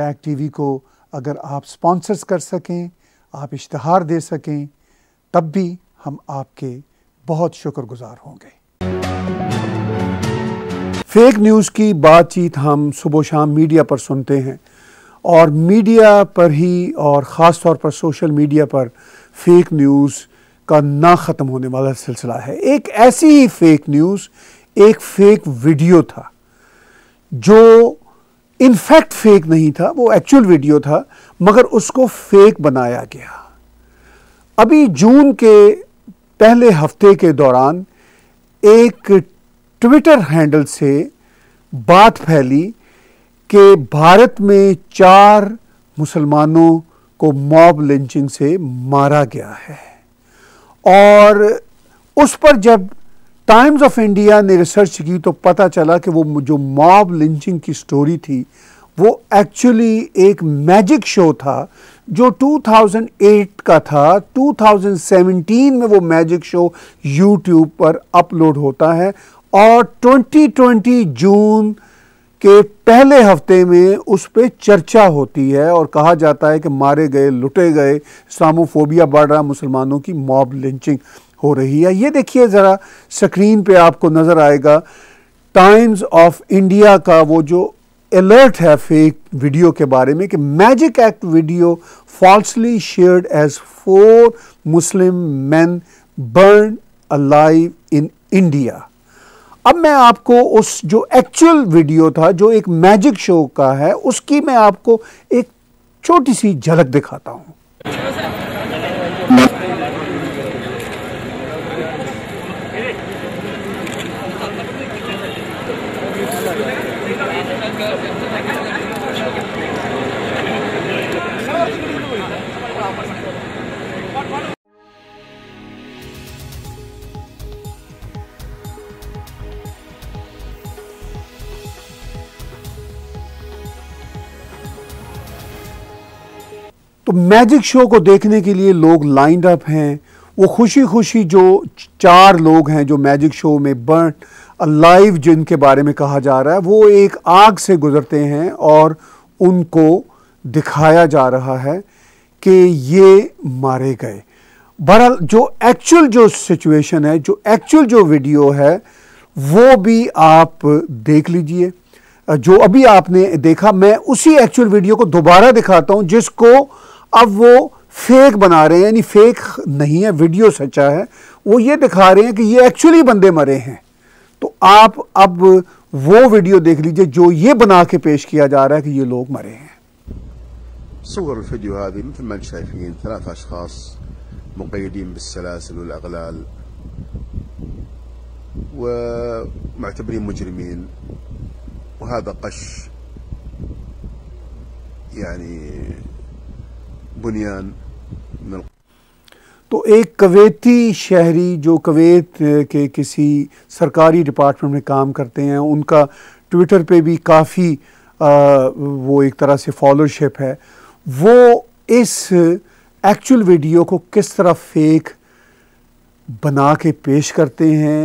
Tag TV को अगर आप स्पॉन्सर्स कर सकें आप इश्तहार दे सकें तब भी हम आपके बहुत शुक्रगुजार होंगे फेक न्यूज़ की बातचीत हम सुबह शाम मीडिया पर सुनते हैं और मीडिया पर ही और ख़ास तौर पर सोशल मीडिया पर फेक न्यूज़ का ना ख़त्म होने वाला सिलसिला है एक ऐसी ही फेक न्यूज़ एक फेक वीडियो था जो इनफैक्ट फेक नहीं था वो एक्चुअल वीडियो था मगर उसको फेक बनाया गया अभी जून के पहले हफ्ते के दौरान एक ट्विटर हैंडल से बात फैली कि भारत में चार मुसलमानों को मॉब लिंचिंग से मारा गया है और उस पर जब टाइम्स ऑफ इंडिया ने रिसर्च की तो पता चला कि वो जो मॉब लिंचिंग की स्टोरी थी वो एक्चुअली एक मैजिक शो था जो 2008 का था 2017 में वो मैजिक शो यूट्यूब पर अपलोड होता है और 2020 जून के पहले हफ्ते में उस पर चर्चा होती है और कहा जाता है कि मारे गए लुटे गए इस्लामोफोबिया बढ़ रहा मुसलमानों की मॉब लिंचिंग हो रही है ये देखिए ज़रा स्क्रीन पे आपको नज़र आएगा टाइम्स ऑफ इंडिया का वो जो अलर्ट है फेक वीडियो के बारे में कि magic act video falsely shared as four Muslim man burn alive in India अब मैं आपको उस जो एक्चुअल वीडियो था जो एक मैजिक शो का है उसकी मैं आपको एक छोटी सी झलक दिखाता हूँ मैजिक शो को देखने के लिए लोग लाइंड अप हैं वो खुशी खुशी जो चार लोग हैं जो मैजिक शो में बर्न लाइव जिनके बारे में कहा जा रहा है वो एक आग से गुजरते हैं और उनको दिखाया जा रहा है कि ये मारे गए बहरहाल जो एक्चुअल जो सिचुएशन है जो एक्चुअल जो वीडियो है वो भी आप देख लीजिए जो अभी आपने देखा मैं उसी एक्चुअल वीडियो को दोबारा दिखाता हूँ जिसको अब वो फेक बना रहे हैं यानी फेक नहीं है वीडियो सच्चा है वो ये दिखा रहे हैं कि ये एक्चुअली बंदे मरे हैं तो आप अब वो वीडियो देख लीजिए जो ये बना के पेश किया जा रहा है कि ये लोग मरे हैं صور الفيديو هذه مثل ما انتم شايفين ثلاث اشخاص مقيدين بالسلاسل والاغلال ومعتبرين مجرمين وهذا قش يعني बुनियान तो एक कवेती शहरी जो कवेत के किसी सरकारी डिपार्टमेंट में काम करते हैं उनका ट्विटर पे भी काफ़ी वो एक तरह से फॉलोशिप है वो इस एक्चुअल वीडियो को किस तरह फेक बना के पेश करते हैं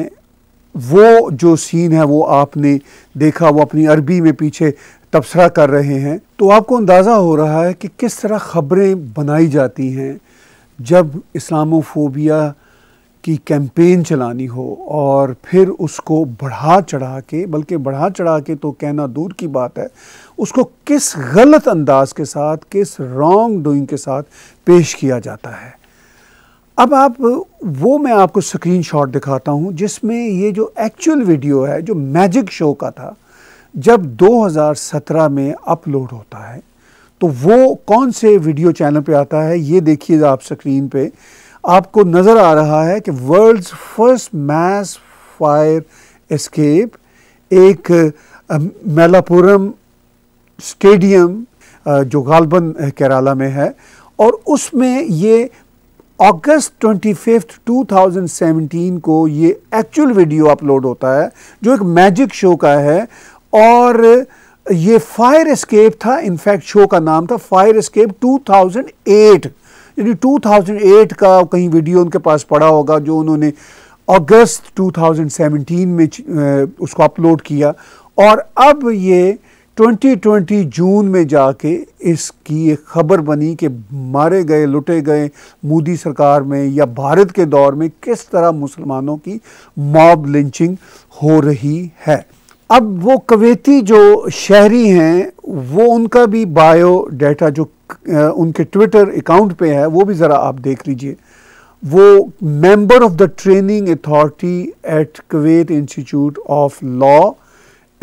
वो जो सीन है वो आपने देखा वो अपनी अरबी में पीछे तबसरा कर रहे हैं तो आपको अंदाज़ा हो रहा है कि किस तरह ख़बरें बनाई जाती हैं जब इस्लामोफोबिया की कैंपेन चलानी हो और फिर उसको बढ़ा चढ़ा के बल्कि बढ़ा चढ़ा के तो कहना दूर की बात है उसको किस गलत अंदाज के साथ किस रॉन्ग डूइंग के साथ पेश किया जाता है अब आप वो मैं आपको स्क्रीनशॉट दिखाता हूँ जिसमें ये जो एक्चुअल वीडियो है जो मैजिक शो का था जब 2017 में अपलोड होता है तो वो कौन से वीडियो चैनल पे आता है ये देखिए आप स्क्रीन पे आपको नज़र आ रहा है कि world's first mass fire escape एक मेलापुरम स्टेडियम जो गालबन केरला में है और उसमें ये अगस्त 25 2017 को ये एक्चुअल वीडियो अपलोड होता है जो एक मैजिक शो का है और ये फायर एस्केप था इनफैक्ट शो का नाम था फायर एस्केप 2008 यानी 2008 का कहीं वीडियो उनके पास पड़ा होगा जो उन्होंने अगस्त 2017 में उसको अपलोड किया और अब ये 2020 जून में जाके इसकी एक खबर बनी कि मारे गए लुटे गए मोदी सरकार में या भारत के दौर में किस तरह मुसलमानों की मॉब लिंचिंग हो रही है अब वो कवेती जो शहरी हैं वो उनका भी बायो डाटा जो उनके ट्विटर अकाउंट पे है वो भी ज़रा आप देख लीजिए वो member of the training authority at Kuwait institute of law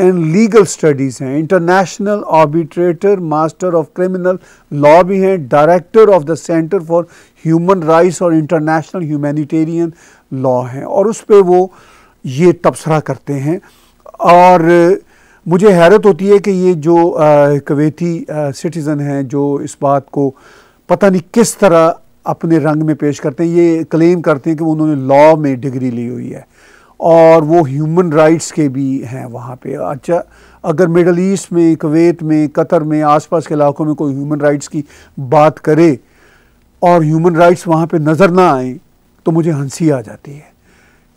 and legal studies हैं international arbitrator master of criminal law भी हैं director of the centre for human rights और इंटरनेशनल ह्यूमैनिटेरियन लॉ हैं और उस पर वो ये तबसरा करते हैं और मुझे हैरत होती है कि ये जो कवेती सिटीज़न हैं जो इस बात को पता नहीं किस तरह अपने रंग में पेश करते हैं ये क्लेम करते हैं कि उन्होंने लॉ में डिग्री ली हुई है और वो ह्यूमन राइट्स के भी हैं वहाँ पे अच्छा अगर मिडल ईस्ट में कवेत में कतर में आसपास के इलाकों में कोई ह्यूमन राइट्स की बात करे और ह्यूमन राइट्स वहाँ पे नज़र ना आए तो मुझे हंसी आ जाती है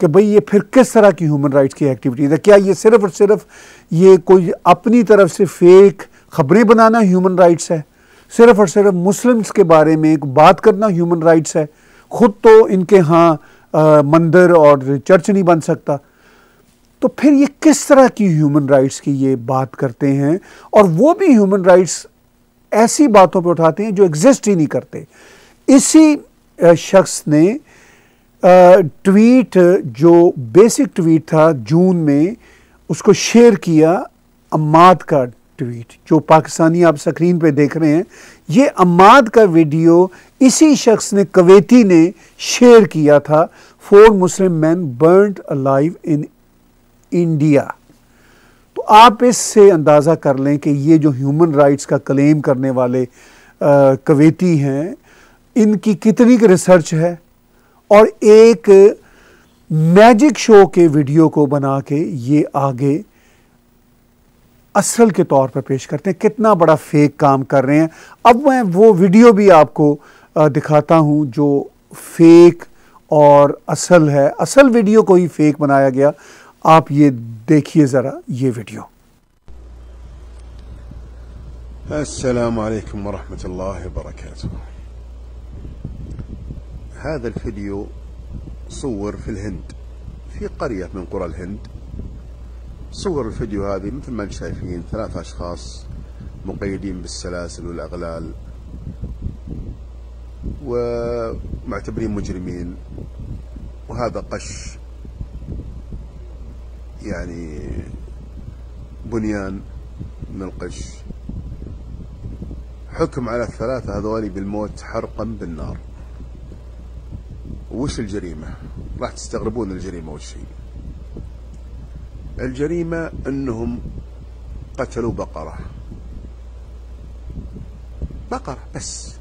कि भाई ये फिर किस तरह की ह्यूमन राइट्स की एक्टिविटीज़ है क्या ये सिर्फ और सिर्फ ये कोई अपनी तरफ से फेक खबरें बनाना ह्यूमन राइट्स है सिर्फ और सिर्फ मुस्लिम्स के बारे में बात करना ह्यूमन राइट्स है ख़ुद तो इनके यहाँ मंदिर और चर्च नहीं बन सकता तो फिर ये किस तरह की ह्यूमन राइट्स की ये बात करते हैं और वो भी ह्यूमन राइट्स ऐसी बातों पे उठाते हैं जो एग्जिस्ट ही नहीं करते इसी शख्स ने ट्वीट जो बेसिक ट्वीट था जून में उसको शेयर किया अम्माद का ट्वीट जो पाकिस्तानी आप स्क्रीन पे देख रहे हैं ये अम्माद का वीडियो इसी शख्स ने कवेती ने शेयर किया था four Muslim man burned alive in India तो आप इससे अंदाज़ा कर लें कि ये जो ह्यूमन राइट्स का क्लेम करने वाले आ, कवेती हैं इनकी कितनी की रिसर्च है और एक मैजिक शो के वीडियो को बना के ये आगे असल के तौर पर पेश करते हैं कितना बड़ा फेक काम कर रहे हैं अब मैं वो वीडियो भी आपको दिखाता हूं जो फेक और असल है असल वीडियो को ही फेक बनाया गया आप ये देखिए ज़रा ये वीडियो अस्सलाम वालेकुम वरहमतुल्लाहि वबरकातुहू هذا الفيديو صور في الهند في قرية من قرى الهند صور الفيديو هذه مثل ما انتم شايفين ثلاثة أشخاص مقيدين بالسلاسل والأغلال ومعتبرين مجرمين وهذا قش يعني بنيان من القش حكم على الثلاثة هذولي بالموت حرقا بالنار وش الجريمة راح تستغربون الجريمة وش هي الجريمة انهم قتلوا بقرة بقرة بس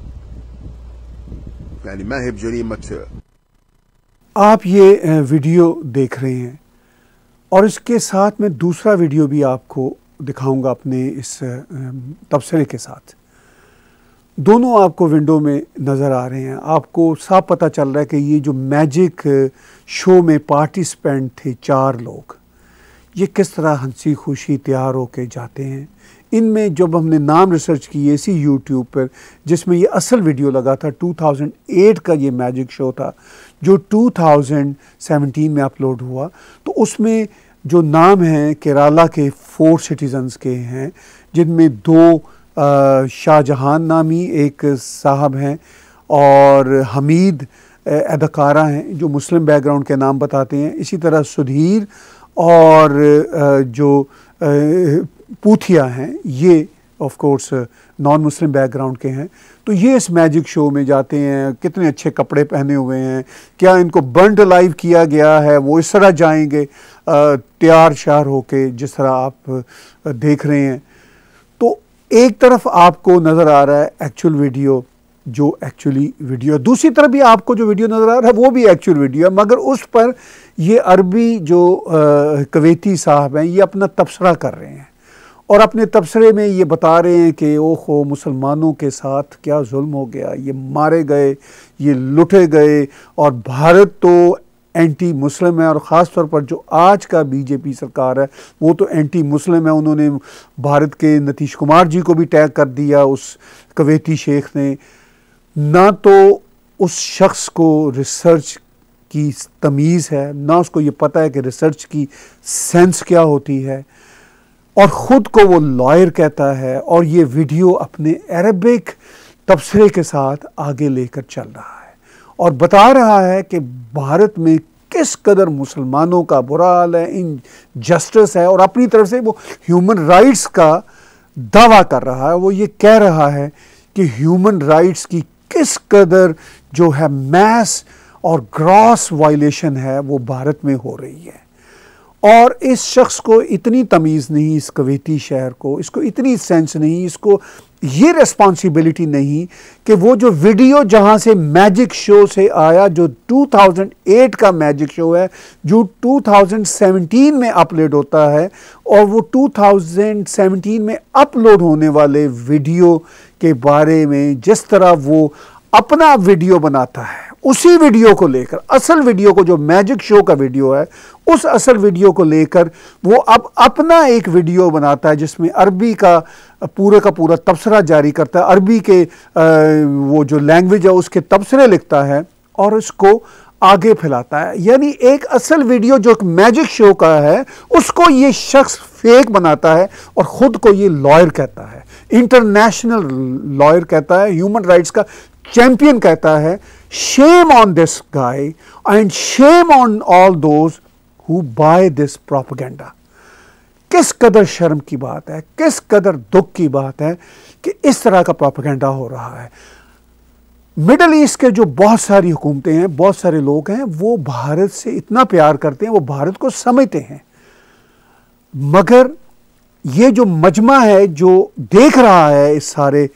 يعني ما هي بجريمة آپ یہ ویڈیو دیکھ رہے ہیں اور اس کے ساتھ میں دوسرا ویڈیو بھی آپ کو دکھاؤں گا اپنے اس तबसरे کے ساتھ दोनों आपको विंडो में नज़र आ रहे हैं आपको साफ पता चल रहा है कि ये जो मैजिक शो में पार्टिसिपेंट थे चार लोग ये किस तरह हंसी खुशी तैयार होकर जाते हैं इनमें जब हमने नाम रिसर्च किए इसी यूट्यूब पर जिसमें ये असल वीडियो लगा था 2008 का ये मैजिक शो था जो 2017 में अपलोड हुआ तो उसमें जो नाम हैं केरला के फोर सिटीजन्स के हैं जिनमें दो शाहजहान नामी एक साहब हैं और हमीद अदकारा हैं जो मुस्लिम बैकग्राउंड के नाम बताते हैं इसी तरह सुधीर और जो पूथिया हैं ये of course non Muslim background के हैं तो ये इस मैजिक शो में जाते हैं कितने अच्छे कपड़े पहने हुए हैं क्या इनको बर्न लाइव किया गया है वो इस तरह जाएंगे तैयार शार होके जिस तरह आप देख रहे हैं एक तरफ आपको नज़र आ रहा है एक्चुअल वीडियो जो एक्चुअली वीडियो है दूसरी तरफ भी आपको जो वीडियो नज़र आ रहा है वो भी एक्चुअल वीडियो है मगर उस पर ये अरबी जो कवेती साहब हैं ये अपना तबसरा कर रहे हैं और अपने तबसरे में ये बता रहे हैं कि ओहो मुसलमानों के साथ क्या जुल्म हो गया ये मारे गए ये लुटे गए और भारत तो एंटी मुस्लिम है और ख़ास तौर पर जो आज का बीजेपी सरकार है वो तो एंटी मुस्लिम है उन्होंने भारत के नतीश कुमार जी को भी टैग कर दिया उस कवेती शेख ने ना तो उस शख्स को रिसर्च की तमीज़ है ना उसको ये पता है कि रिसर्च की सेंस क्या होती है और ख़ुद को वो लॉयर कहता है और ये वीडियो अपने अरबिक तबसरे के साथ आगे लेकर चल रहा है और बता रहा है कि भारत में किस कदर मुसलमानों का बुरा हाल है इन जस्टिस है और अपनी तरफ से वो ह्यूमन राइट्स का दावा कर रहा है वो ये कह रहा है कि ह्यूमन राइट्स की किस कदर जो है मैस और ग्रॉस वायलेशन है वो भारत में हो रही है और इस शख्स को इतनी तमीज़ नहीं इस कवेती शहर को इसको इतनी सेंस नहीं इसको ये रिस्पॉन्सिबिलिटी नहीं कि वो जो वीडियो जहाँ से मैजिक शो से आया जो 2008 का मैजिक शो है जो 2017 में अपलोड होता है और वो 2017 में अपलोड होने वाले वीडियो के बारे में जिस तरह वो अपना वीडियो बनाता है उसी वीडियो को लेकर असल वीडियो को जो मैजिक शो का वीडियो है उस असल वीडियो को लेकर वो अब अपना एक वीडियो बनाता है जिसमें अरबी का पूरे का पूरा तबसरा जारी करता है अरबी के आ, वो जो लैंग्वेज है उसके तबसरे लिखता है और उसको आगे फैलाता है यानी एक असल वीडियो जो एक मैजिक शो का है उसको ये शख्स फेक बनाता है और ख़ुद को ये लॉयर कहता है इंटरनेशनल लॉयर कहता है ह्यूमन राइट्स का चैम्पियन कहता है Shame on this guy and shame on all those who buy this propaganda. किस कदर शर्म की बात है किस कदर दुख की बात है कि इस तरह का प्रोपागेंडा हो रहा है मिडल ईस्ट के जो बहुत सारी हुकूमतें हैं बहुत सारे लोग हैं वो भारत से इतना प्यार करते हैं वो भारत को समझते हैं मगर ये जो मजमा है जो देख रहा है इस सारे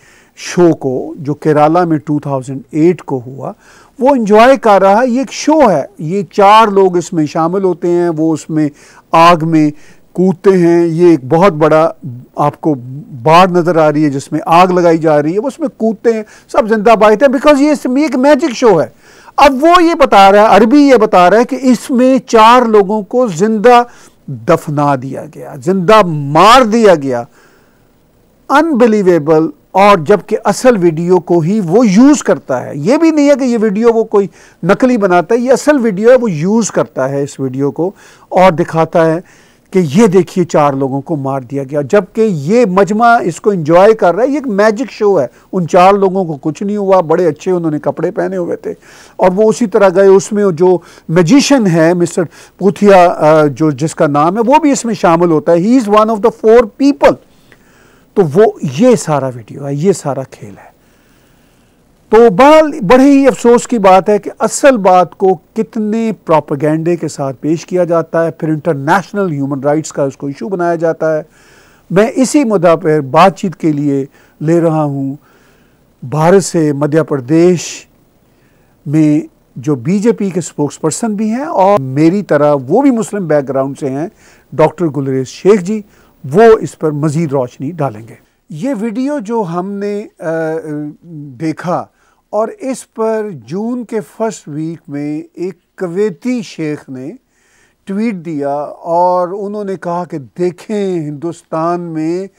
शो को जो केरला में 2008 को हुआ वो इन्जॉय कर रहा है ये एक शो है ये चार लोग इसमें शामिल होते हैं वो उसमें आग में कूदते हैं ये एक बहुत बड़ा आपको बाढ़ नज़र आ रही है जिसमें आग लगाई जा रही है वो उसमें कूदते हैं सब जिंदा बाहित हैं बिकॉज ये इसमें एक मैजिक शो है अब वो ये बता रहा है अरबी ये बता रहा है कि इसमें चार लोगों को जिंदा दफना दिया गया जिंदा मार दिया गया अनबिलीवेबल और जबकि असल वीडियो को ही वो यूज़ करता है ये भी नहीं है कि ये वीडियो वो कोई नकली बनाता है ये असल वीडियो है वो यूज़ करता है इस वीडियो को और दिखाता है कि ये देखिए चार लोगों को मार दिया गया जबकि ये मजमा इसको इंजॉय कर रहा है ये एक मैजिक शो है उन चार लोगों को कुछ नहीं हुआ बड़े अच्छे उन्होंने कपड़े पहने हुए थे और वो उसी तरह गए उसमें जो मैजिशियन है मिस्टर पुथिया जो जिसका नाम है वो भी इसमें शामिल होता है he is one of the four people तो वो ये सारा वीडियो है ये सारा खेल है तो बहाल बड़े ही अफसोस की बात है कि असल बात को कितने प्रोपागेंडे के साथ पेश किया जाता है फिर इंटरनेशनल ह्यूमन राइट्स का उसको इशू बनाया जाता है मैं इसी मुद्दा पर बातचीत के लिए ले रहा हूँ भारत से मध्य प्रदेश में जो बीजेपी के स्पोक्स पर्सन भी हैं और मेरी तरह वो भी मुस्लिम बैकग्राउंड से हैं डॉक्टर गुलरेज शेख जी वो इस पर मज़ीद रोशनी डालेंगे ये वीडियो जो हमने देखा और इस पर जून के फर्स्ट वीक में एक कवेती शेख ने ट्वीट दिया और उन्होंने कहा कि देखें हिंदुस्तान में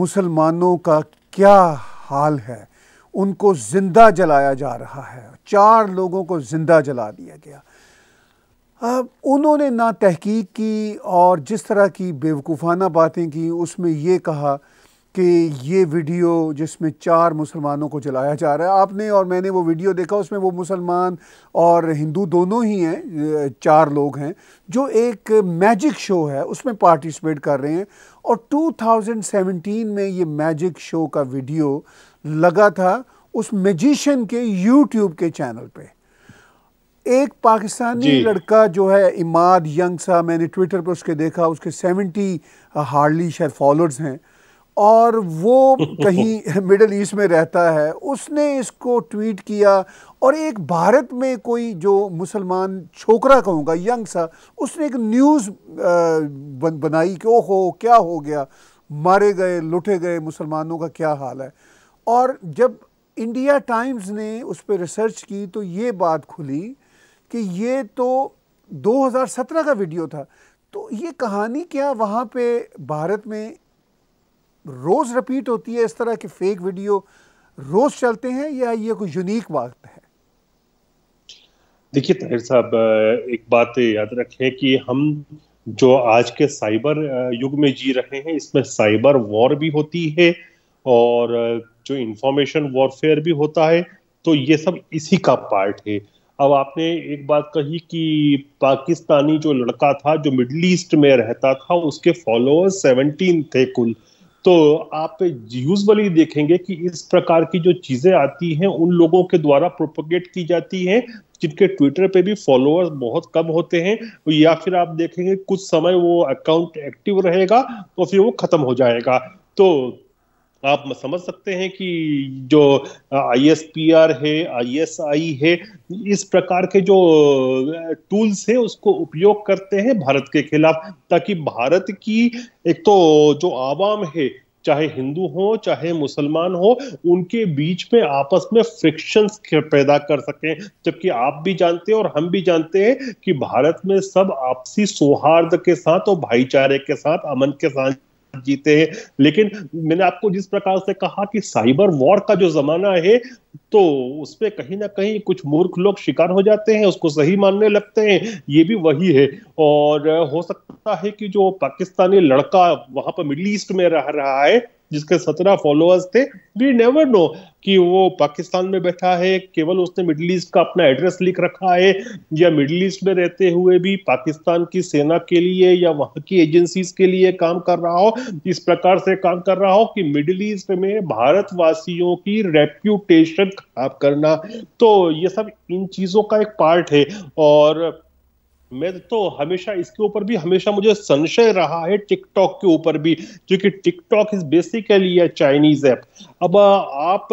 मुसलमानों का क्या हाल है उनको ज़िंदा जलाया जा रहा है चार लोगों को ज़िंदा जला दिया गया उन्होंने ना तहकीक की और जिस तरह की बेवकूफ़ाना बातें की उसमें ये कहा कि ये वीडियो जिसमें चार मुसलमानों को जलाया जा रहा है आपने और मैंने वो वीडियो देखा उसमें वो मुसलमान और हिंदू दोनों ही हैं चार लोग हैं जो एक मैजिक शो है उसमें पार्टिसिपेट कर रहे हैं और 2017 में ये मैजिक शो का वीडियो लगा था उस मैजिशियन के यूट्यूब के चैनल पे एक पाकिस्तानी लड़का जो है इमाद यंग सा मैंने ट्विटर पर उसके देखा उसके सेवेंटी हार्डली शायद फॉलोअर्स हैं और वो कहीं मिडल ईस्ट में रहता है उसने इसको ट्वीट किया और एक भारत में कोई जो मुसलमान छोकरा कहूँगा यंग सा उसने एक न्यूज़ बनाई कि ओहो क्या हो गया मारे गए लुटे गए मुसलमानों का क्या हाल है और जब इंडिया टाइम्स ने उस पर रिसर्च की तो ये बात खुली कि ये तो 2017 का वीडियो था तो ये कहानी क्या वहाँ पे भारत में रोज़ रिपीट होती है इस तरह के फेक वीडियो रोज़ चलते हैं या ये कोई यूनिक बात है देखिए तहिर साहब एक बात याद रखें कि हम जो आज के साइबर युग में जी रहे हैं इसमें साइबर वॉर भी होती है और जो इंफॉर्मेशन वॉरफेयर भी होता है तो ये सब इसी का पार्ट है अब आपने एक बात कही कि पाकिस्तानी जो लड़का था जो मिडल ईस्ट में रहता था उसके फॉलोअर्स सेवनटीन थे कुल तो आप यूजली देखेंगे कि इस प्रकार की जो चीज़ें आती हैं उन लोगों के द्वारा प्रोपोगेट की जाती हैं जिनके ट्विटर पे भी फॉलोअर्स बहुत कम होते हैं या फिर आप देखेंगे कुछ समय वो अकाउंट एक्टिव रहेगा और तो फिर वो ख़त्म हो जाएगा तो आप समझ सकते हैं कि जो आई एस पी आर है आई एस आई है इस प्रकार के जो टूल्स है उसको उपयोग करते हैं भारत के खिलाफ ताकि भारत की एक तो जो आवाम है चाहे हिंदू हो चाहे मुसलमान हो उनके बीच में आपस में फ्रिक्शंस पैदा कर सकें जबकि आप भी जानते हैं और हम भी जानते हैं कि भारत में सब आपसी सौहार्द के साथ और भाईचारे के साथ अमन के साथ जीते हैं लेकिन मैंने आपको जिस प्रकार से कहा कि साइबर वॉर का जो जमाना है तो उसपे कहीं ना कहीं कुछ मूर्ख लोग शिकार हो जाते हैं उसको सही मानने लगते हैं ये भी वही है और हो सकता है कि जो पाकिस्तानी लड़का वहां पर मिडिल ईस्ट में रह रहा है जिसके सत्रह फॉलोअर्स थे वी नेवर नो कि वो पाकिस्तान में बैठा है केवल उसने मिडिल ईस्ट का अपना एड्रेस लिख रखा है या मिडिल ईस्ट में रहते हुए भी पाकिस्तान की सेना के लिए या वहाँ की एजेंसीज के लिए काम कर रहा हो इस प्रकार से काम कर रहा हो कि मिडिल ईस्ट में भारतवासियों की रेप्यूटेशन खराब करना तो ये सब इन चीज़ों का एक पार्ट है और मैं तो हमेशा इसके ऊपर भी हमेशा मुझे संशय रहा है टिकटॉक के ऊपर भी क्योंकि टिकटॉक इज बेसिकली है चाइनीज ऐप अब आप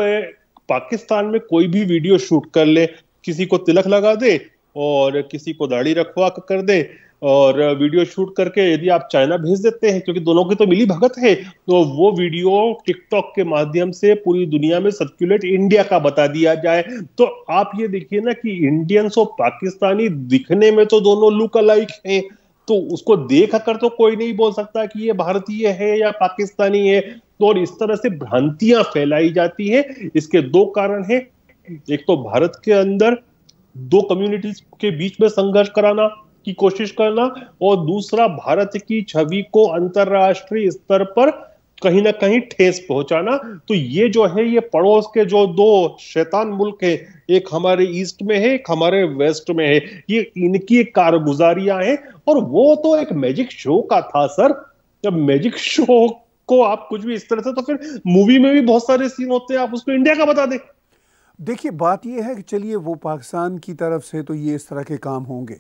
पाकिस्तान में कोई भी वीडियो शूट कर ले किसी को तिलक लगा दे और किसी को दाढ़ी रखवा कर दे और वीडियो शूट करके यदि आप चाइना भेज देते हैं क्योंकि दोनों की तो मिली भगत है तो वो वीडियो टिकटॉक के माध्यम से पूरी दुनिया में सर्कुलेट इंडिया का बता दिया जाए तो आप ये देखिए ना कि इंडियंस और पाकिस्तानी दिखने में तो दोनों लुक अलाइक हैं तो उसको देख कर तो कोई नहीं बोल सकता कि ये भारतीय है या पाकिस्तानी है तो और इस तरह से भ्रांतियां फैलाई जाती है इसके दो कारण है एक तो भारत के अंदर दो कम्युनिटीज के बीच में संघर्ष कराना की कोशिश करना और दूसरा भारत की छवि को अंतर्राष्ट्रीय स्तर पर कहीं ना कहीं ठेस पहुंचाना तो ये जो है ये पड़ोस के जो दो शैतान मुल्क है एक हमारे ईस्ट में है एक हमारे वेस्ट में है ये इनकी कारगुजारियां हैं और वो तो एक मैजिक शो का था सर जब मैजिक शो को आप कुछ भी इस तरह से तो फिर मूवी में भी बहुत सारे सीन होते हैं आप उसको इंडिया का बता दें देखिए बात यह है कि चलिए वो पाकिस्तान की तरफ से तो ये इस तरह के काम होंगे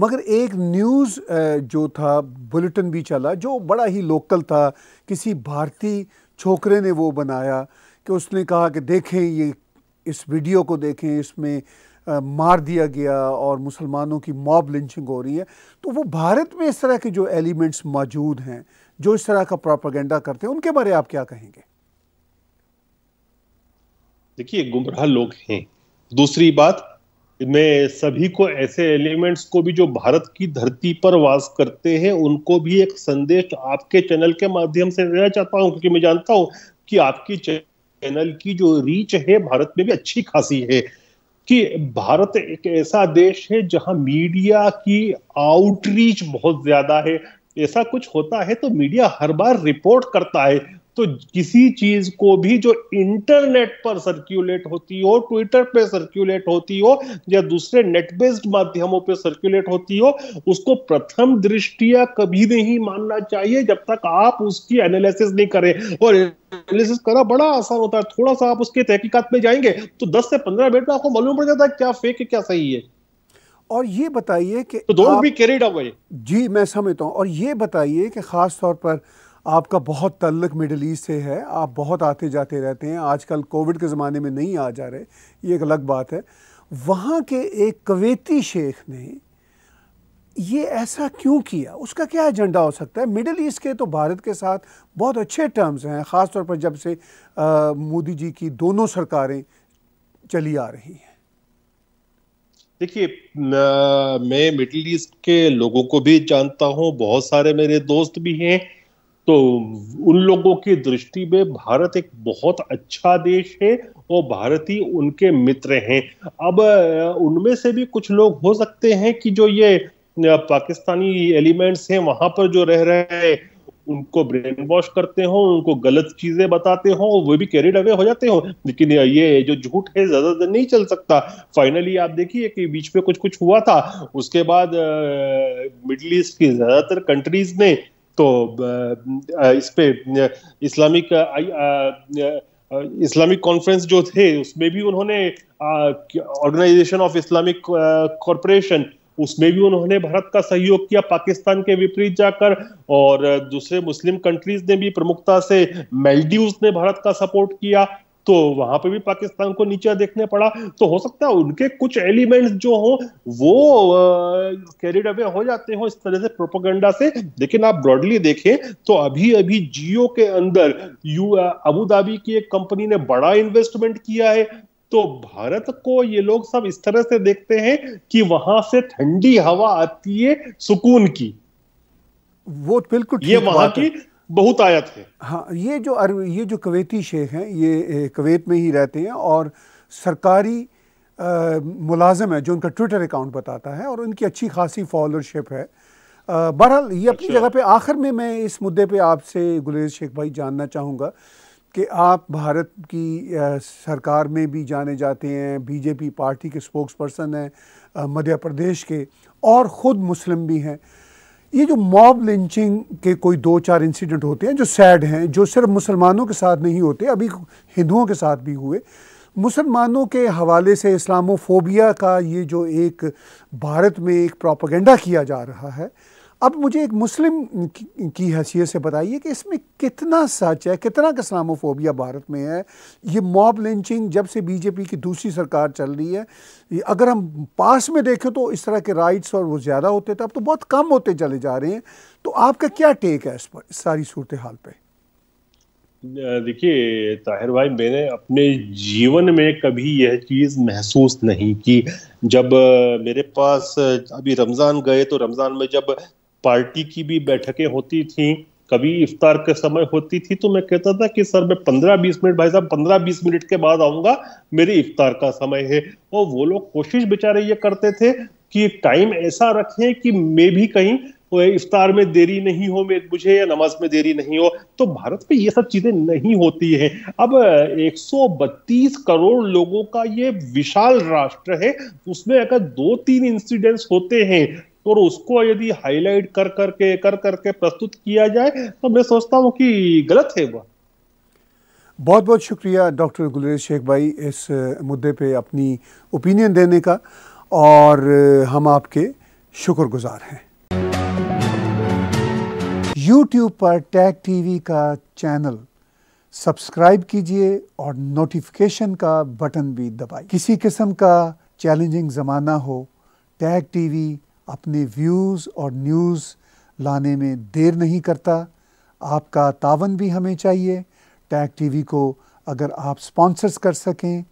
मगर एक न्यूज़ जो था बुलेटिन भी चला जो बड़ा ही लोकल था किसी भारतीय छोकरे ने वो बनाया कि उसने कहा कि देखें ये इस वीडियो को देखें इसमें आ, मार दिया गया और मुसलमानों की मॉब लिंचिंग हो रही है तो वो भारत में इस तरह के जो एलिमेंट्स मौजूद हैं जो इस तरह का प्रोपागेंडा करते हैं उनके बारे आप क्या कहेंगे देखिए गुमराह लोग हैं दूसरी बात में सभी को ऐसे एलिमेंट्स को भी जो भारत की धरती पर वास करते हैं उनको भी एक संदेश आपके चैनल के माध्यम से देना चाहता हूँ क्योंकि मैं जानता हूँ कि आपकी चैनल की जो रीच है भारत में भी अच्छी खासी है कि भारत एक ऐसा देश है जहां मीडिया की आउटरीच बहुत ज्यादा है ऐसा कुछ होता है तो मीडिया हर बार रिपोर्ट करता है तो किसी चीज को भी जो इंटरनेट पर सर्क्यूलेट होती हो ट्विटर पे सर्क्यूलेट होती हो या दूसरे नेट बेस्ड माध्यमों पे सर्क्यूलेट होती हो उसको प्रथम दृष्टिया कभी नहीं मानना चाहिए जब तक आप उसकी एनालिसिस नहीं करें और एनालिसिस करना बड़ा आसान होता है थोड़ा सा आप उसके तहकीकात में जाएंगे तो दस से पंद्रह मिनट में आपको मालूम पड़ जाता है क्या फेक है क्या सही है और ये बताइए कि तो डोंट भी कैरिड जी मैं समझता हूँ और ये बताइए कि खास तौर पर आपका बहुत तल्लक मिडल ईस्ट से है आप बहुत आते जाते रहते हैं आजकल कोविड के ज़माने में नहीं आ जा रहे ये एक अलग बात है वहाँ के एक कवेती शेख ने ये ऐसा क्यों किया उसका क्या एजेंडा हो सकता है मिडिल ईस्ट के तो भारत के साथ बहुत अच्छे टर्म्स हैं ख़ास तौर पर जब से मोदी जी की दोनों सरकारें चली आ रही हैं देखिए मैं मिडिल ईस्ट के लोगों को भी जानता हूँ बहुत सारे मेरे दोस्त भी हैं तो उन लोगों की दृष्टि में भारत एक बहुत अच्छा देश है और भारत ही उनके मित्र हैं अब उनमें से भी कुछ लोग हो सकते हैं कि जो ये पाकिस्तानी एलिमेंट्स हैं वहां पर जो रह रहे हैं उनको ब्रेन वॉश करते हो उनको गलत चीजें बताते हो वो भी कैरिड अवे हो जाते हो लेकिन ये जो झूठ है ज्यादा दिन नहीं चल सकता फाइनली आप देखिए कि बीच में कुछ कुछ हुआ था उसके बाद मिडल ईस्ट की ज्यादातर कंट्रीज ने तो इस पे इस्लामिक इस्लामिक कॉन्फ्रेंस जो थे उसमें भी उन्होंने ऑर्गेनाइजेशन ऑफ इस्लामिक कॉरपोरेशन उसमें भी उन्होंने भारत का सहयोग किया पाकिस्तान के विपरीत जाकर और दूसरे मुस्लिम कंट्रीज ने भी प्रमुखता से मेलडीव ने भारत का सपोर्ट किया तो वहां पे भी पाकिस्तान को नीचे देखने पड़ा तो हो सकता है उनके कुछ एलिमेंट्स जो हो वो कैरिड अवे हो जाते हो इस तरह से प्रोपोगंडा से लेकिन आप ब्रॉडली देखें तो अभी अभी जियो के अंदर यू अबू धाबी की एक कंपनी ने बड़ा इन्वेस्टमेंट किया है तो भारत को ये लोग सब इस तरह से देखते हैं कि वहां से ठंडी हवा आती है सुकून की वो बिल्कुल ये वहां की बहुत आयत है हाँ ये जो अरब ये जो कवेती शेख हैं ये कवेत में ही रहते हैं और सरकारी मुलाजम है जो उनका ट्विटर अकाउंट बताता है और उनकी अच्छी खासी फॉलोअरशिप है बहरहाल ये अपनी अच्छा। जगह पे आखिर में मैं इस मुद्दे पे आपसे गुलेज शेख भाई जानना चाहूँगा कि आप भारत की सरकार में भी जाने जाते हैं बीजेपी पार्टी के स्पोक्स पर्सन हैं मध्य प्रदेश के और ख़ुद मुस्लिम भी हैं ये जो मॉब लिंचिंग के कोई दो चार इंसिडेंट होते हैं जो सैड हैं जो सिर्फ मुसलमानों के साथ नहीं होते अभी हिंदुओं के साथ भी हुए मुसलमानों के हवाले से इस्लामोफोबिया का ये जो एक भारत में एक प्रोपागेंडा किया जा रहा है अब मुझे एक मुस्लिम की हैसियत से बताइए कि इसमें कितना सच है कितना इस्लामोफोबिया भारत में है ये मॉब लिंचिंग जब से बीजेपी की दूसरी सरकार चल रही है ये अगर हम पास में देखें तो इस तरह के राइट्स और वो ज़्यादा होते थे अब तो बहुत कम होते चले जा रहे हैं तो आपका क्या टेक है इस पर इस सारी सूरत हाल पर देखिए ताहिर भाई मैंने अपने जीवन में कभी यह चीज़ महसूस नहीं की जब मेरे पास अभी रमज़ान गए तो रमज़ान में जब पार्टी की भी बैठकें होती थी कभी इफ्तार के समय होती थी तो मैं कहता था कि सर मैं पंद्रह बीस मिनट भाई साहब पंद्रह बीस मिनट के बाद आऊंगा मेरे इफ्तार का समय है और वो लोग कोशिश बेचारे ये करते थे कि टाइम ऐसा रखें कि मैं भी कहीं इफ्तार में देरी नहीं हो मुझे या नमाज में देरी नहीं हो तो भारत में ये सब चीजें नहीं होती हैं अब 132 करोड़ लोगों का ये विशाल राष्ट्र है उसमें अगर दो तीन इंसिडेंट्स होते हैं तो और उसको यदि हाईलाइट कर करके कर करके प्रस्तुत किया जाए तो मैं सोचता हूँ कि गलत है वह बहुत बहुत शुक्रिया डॉक्टर गुलरेज शेख भाई इस मुद्दे पे अपनी ओपिनियन देने का और हम आपके शुक्रगुजार हैं YouTube पर टैग टीवी का चैनल सब्सक्राइब कीजिए और नोटिफिकेशन का बटन भी दबाइए किसी किस्म का चैलेंजिंग ज़माना हो टैग टीवी अपने व्यूज़ और न्यूज़ लाने में देर नहीं करता आपका तावन भी हमें चाहिए टैग टीवी को अगर आप स्पॉन्सर्स कर सकें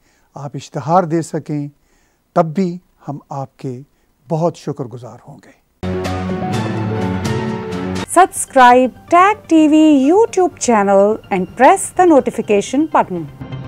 आप इश्तहार दे सकें तब भी हम आपके बहुत शुक्रगुजार होंगे subscribe Tag TV YouTube channel and press the notification button